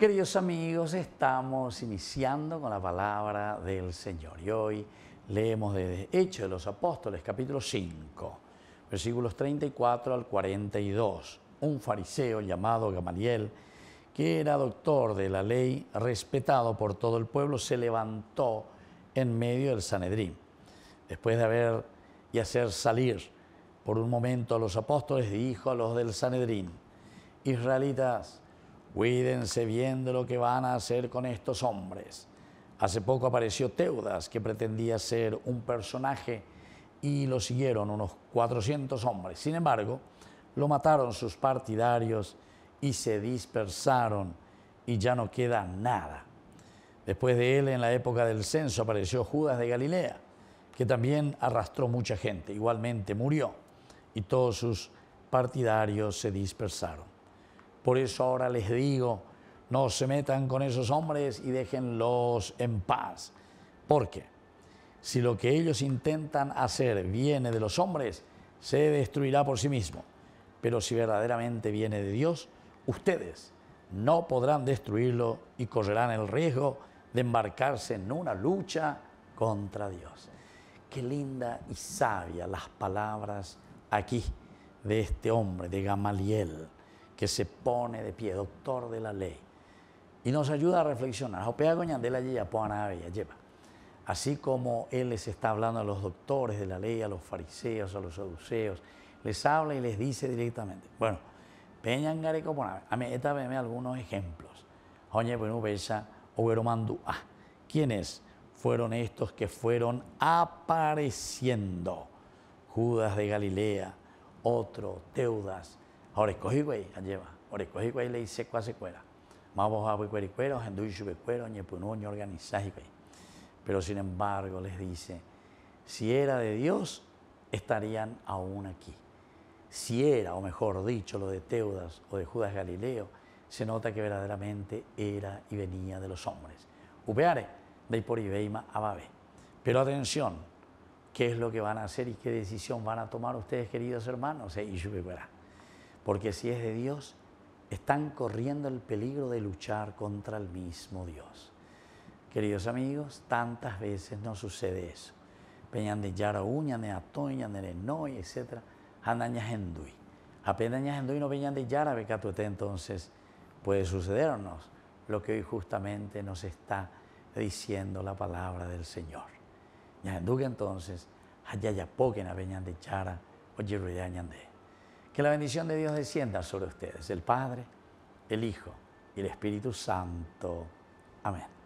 Queridos amigos, estamos iniciando con la palabra del Señor y hoy leemos desde Hechos de los Apóstoles capítulo 5, versículos 34 al 42. Un fariseo llamado Gamaliel, que era doctor de la ley, respetado por todo el pueblo, se levantó en medio del Sanedrín. Después de haber y hacer salir por un momento a los apóstoles, dijo a los del Sanedrín, Israelitas, Cuídense bien de lo que van a hacer con estos hombres. Hace poco apareció Teudas, que pretendía ser un personaje, y lo siguieron unos 400 hombres. Sin embargo, lo mataron sus partidarios y se dispersaron y ya no queda nada. Después de él, en la época del censo, apareció Judas de Galilea, que también arrastró mucha gente, igualmente murió, y todos sus partidarios se dispersaron. Por eso ahora les digo, no se metan con esos hombres y déjenlos en paz. Porque si lo que ellos intentan hacer viene de los hombres, se destruirá por sí mismo. Pero si verdaderamente viene de Dios, ustedes no podrán destruirlo y correrán el riesgo de embarcarse en una lucha contra Dios. Qué linda y sabia las palabras aquí de este hombre, de Gamaliel que se pone de pie, doctor de la ley, y nos ayuda a reflexionar. Así como Él les está hablando a los doctores de la ley, a los fariseos, a los saduceos, les habla y les dice directamente. Bueno, Peñangare a mí esta vez algunos ejemplos. Ah, ¿Quiénes fueron estos que fueron apareciendo? Judas de Galilea, otro, Teudas, lleva. escogí güey, le dice cuera. Más güey. Pero sin embargo, les dice, si era de Dios, estarían aún aquí. Si era, o mejor dicho, lo de Teudas o de Judas Galileo, se nota que verdaderamente era y venía de los hombres. Upeare, de por a Pero atención, ¿qué es lo que van a hacer y qué decisión van a tomar ustedes, queridos hermanos? Eh, porque si es de Dios, están corriendo el peligro de luchar contra el mismo Dios. Queridos amigos, tantas veces nos sucede eso. Peñan de uñan de Atoña, de Noy, etc. Apenas no peñan de Yara, Becatuete, entonces puede sucedernos lo que hoy justamente nos está diciendo la palabra del Señor. ya entonces, peñan de Yara, que la bendición de Dios descienda sobre ustedes, el Padre, el Hijo y el Espíritu Santo. Amén.